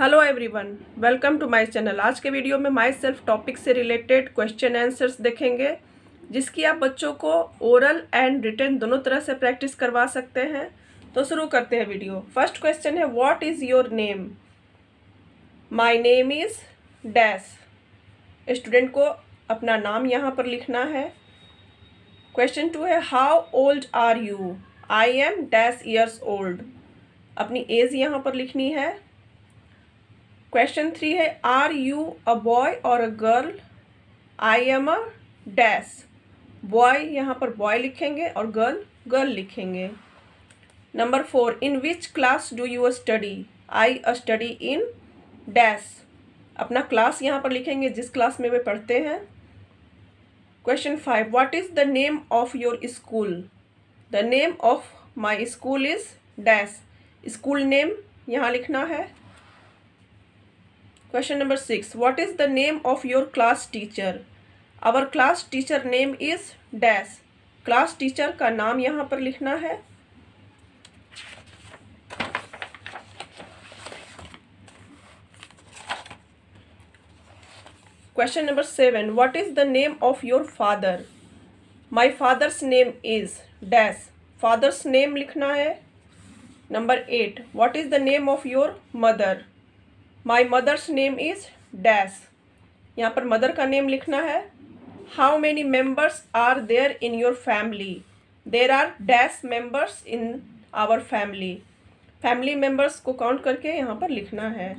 hello everyone welcome to my channel आज के video में माई सेल्फ टॉपिक से रिलेटेड क्वेश्चन आंसर्स देखेंगे जिसकी आप बच्चों को ओरल एंड रिटर्न दोनों तरह से प्रैक्टिस करवा सकते हैं तो शुरू करते हैं वीडियो फर्स्ट क्वेश्चन है what is your name my name is dash student को अपना नाम यहाँ पर लिखना है क्वेश्चन टू है how old are you I am dash years old अपनी एज यहाँ पर लिखनी है क्वेश्चन थ्री है are you a boy or a girl I am a dash boy यहाँ पर बॉय लिखेंगे और गर्ल गर्ल लिखेंगे number four in which class do you study I a study in dash अपना क्लास यहाँ पर लिखेंगे जिस क्लास में वे पढ़ते हैं question five what is the name of your school the name of my school is dash school name यहाँ लिखना है question number six what is the name of your class teacher our class teacher name is dash class teacher का नाम यहाँ पर लिखना है question number seven what is the name of your father my father's name is dash father's name लिखना है number eight what is the name of your mother my mother's name is dash यहाँ पर mother का name लिखना है how many members are there in your family there are dash members in our family family members को count करके यहाँ पर लिखना है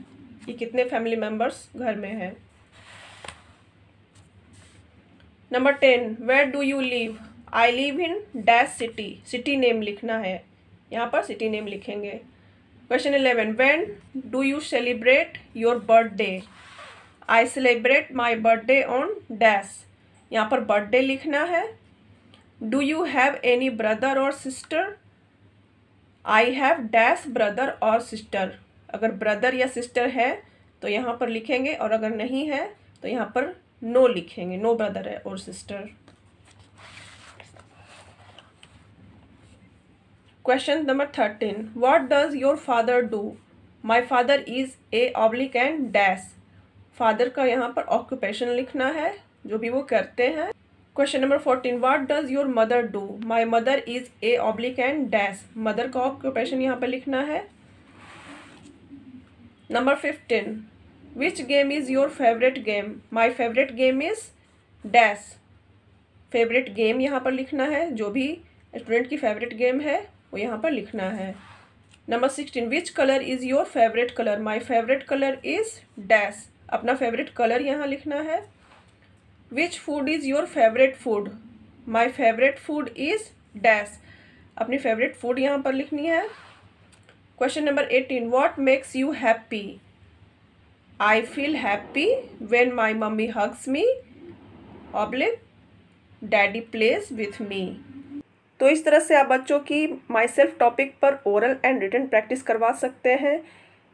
कि कितने फैमिली मेम्बर्स घर में हैं number ten where do you live I live in dash city city name लिखना है यहाँ पर सिटी नेम लिखेंगे question eleven when do you celebrate your birthday I celebrate my birthday on dash यहाँ पर बर्थडे लिखना है do you have any brother or sister I have dash brother or sister अगर ब्रदर या sister है तो यहाँ पर लिखेंगे और अगर नहीं है तो यहाँ पर नो no लिखेंगे नो ब्रदर है और sister question number thirteen What does your father do my father is a oblique and dash father का यहाँ पर ऑक्यूपेशन लिखना है जो भी वो करते हैं question number fourteen what does your mother do my mother is a oblique and dash mother का ऑक्यूपेशन यहाँ पर लिखना है number fifteen which game is your favourite game my favourite game is dash favourite game यहाँ पर लिखना है जो भी स्टूडेंट की फेवरेट गेम है वो यहाँ पर लिखना है number sixteen which colour is your favourite colour my favourite colour is dash अपना फेवरेट कलर यहाँ लिखना है which food is your favourite food my favourite food is dash अपनी फेवरेट फूड यहाँ पर लिखनी है question number eighteen what makes you happy I feel happy when my mummy hugs me oblique daddy plays with me तो इस तरह से आप बच्चों की माई सेल्फ टॉपिक पर ओरल एंड रिटर्न प्रैक्टिस करवा सकते हैं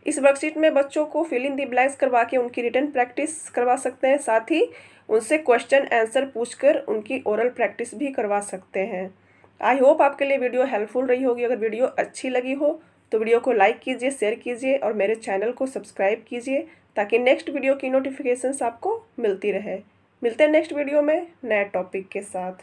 इस वर्कशीट में बच्चों को फिल इन दी ब्लैक्स करवा के उनकी रिटर्न प्रैक्टिस करवा सकते हैं साथ ही उनसे क्वेश्चन आंसर पूछकर उनकी ओरल प्रैक्टिस भी करवा सकते हैं आई होप आपके लिए वीडियो हेल्पफुल रही होगी अगर वीडियो अच्छी लगी हो तो वीडियो को लाइक कीजिए शेयर कीजिए और मेरे चैनल को सब्सक्राइब कीजिए ताकि नेक्स्ट वीडियो की नोटिफिकेशन आपको मिलती रहे मिलते हैं नेक्स्ट वीडियो में नए टॉपिक के साथ